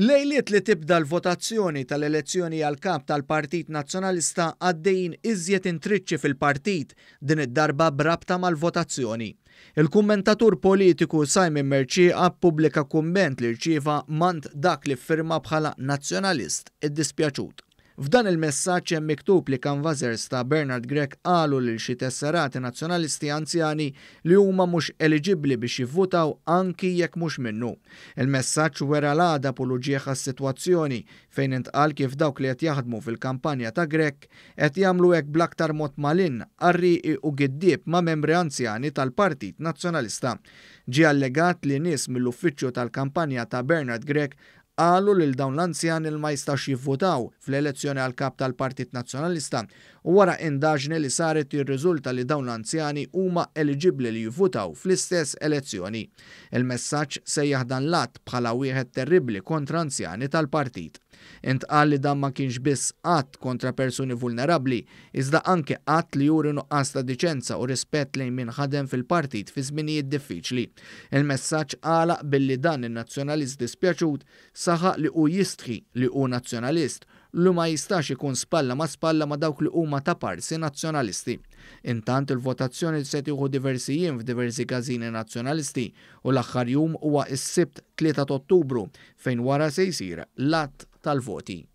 Lejliet li tibda l-votazzjoni tal-elezzjoni għal kap tal-Partit Nazzjonalista għaddejn iżjed intriċċi fil-partit din id-darba brabta mal-votazzjoni. Il-kummentatur politiku Simon Merċi pubblika kumment li rċiva mant dak li firma bħala nazzjonalist id-dispjaċut. F'dan il-messaġġ hemm miktub li kanvazers ta' Bernard Grek qalu lil xi tesserati nazzjonalisti anzjani li huma mhux eliġibbli biex jivvutaw anki jekk mhux minnu. Il-messaġġ wera l-għada pulugieħa s-sitwazzjoni fejn intqal kif dawk li qed jaħdmu fil-kampanja ta' Grek qed jagħmlu hekk blaktar mod malin arriqi u giddieb ma' membri anzjani tal-Partit Nazzjonalista. Ġi allegat li nies mill-uffiċċju tal-kampanja ta' Bernard Grek għalu lil dawn l-anzjani li ma jistax jivvotaw fl-elezzjoni għal kap tal-Partit Nazzjonalista u wara indaġni li saret jirriżulta li dawn l-anzjani huma eligibli li jivvotaw fl-istess elezzjoni. Il-messaġġ se jaħdan lat bħala wieħed terribli kontra anzjani tal-partit. Intqal li dan ma kienx biss qatt kontra persuni vulnerabli, iżda anke qatt li juri nuqqas ta' diċenza u rispett lejn min ħadem fil-partit fi żminijiet diffiċli. Il-messaġġ għala billi dan in-nazzjonalist dispjaċut saħaq li hu jistħi li hu nazzjonalist l ma jistax ikun spalla ma spalla ma dawk li huma ta' parsi nazzjonalisti. Intant il-votazzjoni se tieħu diversi jiem f'diversi każini nazzjonalisti u l-aħħar jum huwa s-sibt 3 Ottubru fejn wara se jsir l-att tal-voti.